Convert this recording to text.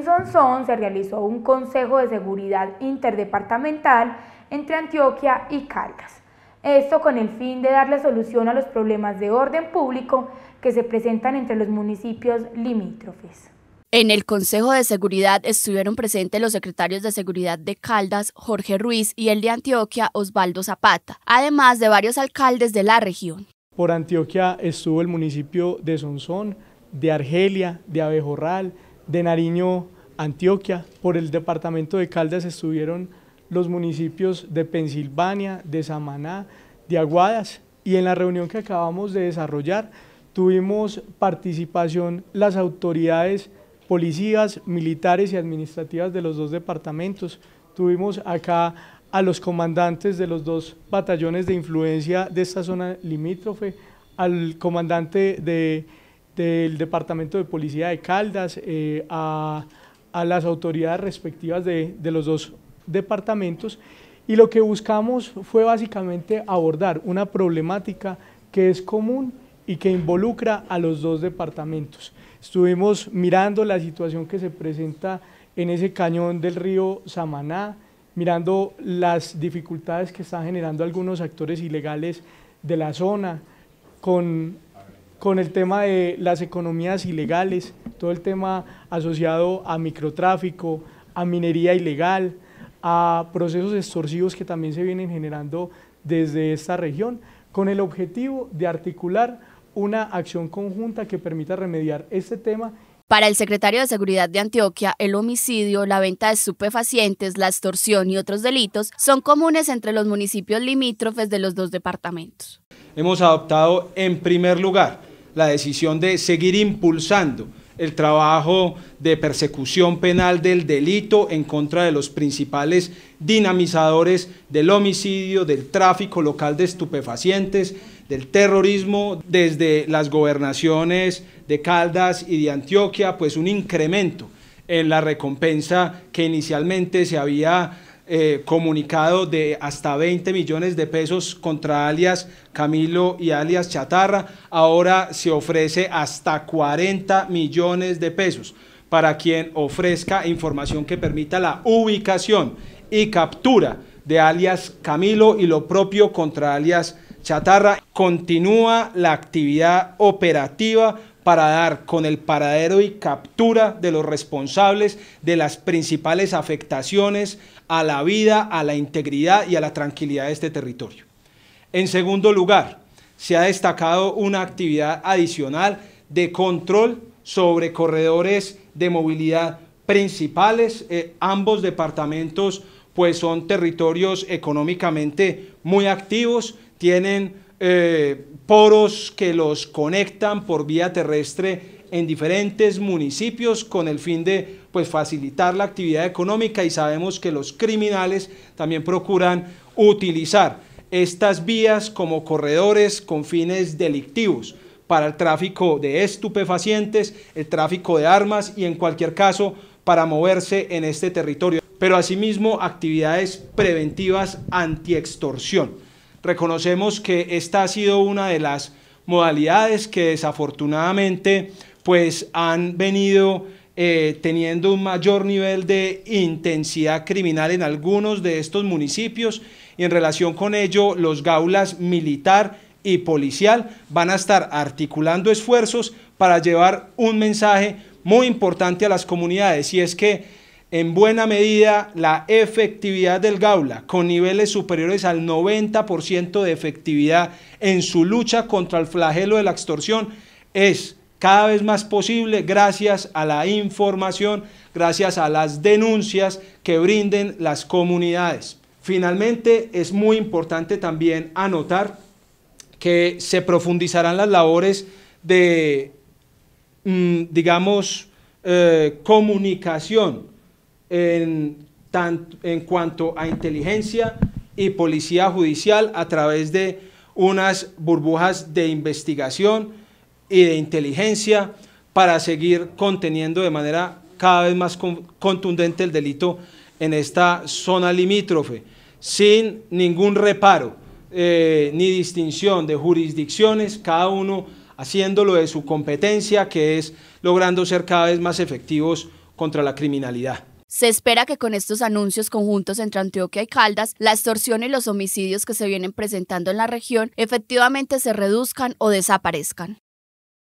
en Sonsón se realizó un Consejo de Seguridad Interdepartamental entre Antioquia y Caldas. Esto con el fin de darle solución a los problemas de orden público que se presentan entre los municipios limítrofes. En el Consejo de Seguridad estuvieron presentes los secretarios de Seguridad de Caldas, Jorge Ruiz, y el de Antioquia, Osvaldo Zapata, además de varios alcaldes de la región. Por Antioquia estuvo el municipio de Sonsón, de Argelia, de Abejorral, de Nariño, Antioquia, por el departamento de Caldas estuvieron los municipios de Pensilvania, de Samaná, de Aguadas y en la reunión que acabamos de desarrollar tuvimos participación las autoridades policías, militares y administrativas de los dos departamentos. Tuvimos acá a los comandantes de los dos batallones de influencia de esta zona limítrofe, al comandante de del Departamento de Policía de Caldas, eh, a, las autoridades respectivas de, de los dos departamentos y lo que buscamos fue básicamente abordar una problemática que es común y que involucra a los dos departamentos. Estuvimos mirando la situación que se presenta en ese cañón del río Samaná, mirando las dificultades que están generando algunos actores ilegales de la zona, con con el tema de las economías ilegales, todo el tema asociado a microtráfico, a minería ilegal, a procesos extorsivos que también se vienen generando desde esta región, con el objetivo de articular una acción conjunta que permita remediar este tema para el secretario de Seguridad de Antioquia, el homicidio, la venta de estupefacientes, la extorsión y otros delitos son comunes entre los municipios limítrofes de los dos departamentos. Hemos adoptado en primer lugar la decisión de seguir impulsando el trabajo de persecución penal del delito en contra de los principales dinamizadores del homicidio, del tráfico local de estupefacientes, del terrorismo desde las gobernaciones de Caldas y de Antioquia, pues un incremento en la recompensa que inicialmente se había eh, comunicado de hasta 20 millones de pesos contra alias Camilo y alias Chatarra. Ahora se ofrece hasta 40 millones de pesos para quien ofrezca información que permita la ubicación y captura de alias Camilo y lo propio contra alias Chatarra. Continúa la actividad operativa para dar con el paradero y captura de los responsables de las principales afectaciones a la vida, a la integridad y a la tranquilidad de este territorio. En segundo lugar, se ha destacado una actividad adicional de control sobre corredores de movilidad principales. Eh, ambos departamentos pues son territorios económicamente muy activos, tienen eh, poros que los conectan por vía terrestre en diferentes municipios con el fin de pues, facilitar la actividad económica y sabemos que los criminales también procuran utilizar estas vías como corredores con fines delictivos para el tráfico de estupefacientes, el tráfico de armas y en cualquier caso para moverse en este territorio, pero asimismo actividades preventivas anti extorsión. Reconocemos que esta ha sido una de las modalidades que desafortunadamente pues han venido eh, teniendo un mayor nivel de intensidad criminal en algunos de estos municipios y en relación con ello los gaulas militar y policial van a estar articulando esfuerzos para llevar un mensaje muy importante a las comunidades y es que en buena medida la efectividad del Gaula, con niveles superiores al 90% de efectividad en su lucha contra el flagelo de la extorsión, es cada vez más posible gracias a la información, gracias a las denuncias que brinden las comunidades. Finalmente, es muy importante también anotar que se profundizarán las labores de, mm, digamos, eh, comunicación en, en cuanto a inteligencia y policía judicial a través de unas burbujas de investigación y de inteligencia para seguir conteniendo de manera cada vez más contundente el delito en esta zona limítrofe, sin ningún reparo eh, ni distinción de jurisdicciones, cada uno haciéndolo de su competencia, que es logrando ser cada vez más efectivos contra la criminalidad. Se espera que con estos anuncios conjuntos entre Antioquia y Caldas, la extorsión y los homicidios que se vienen presentando en la región efectivamente se reduzcan o desaparezcan.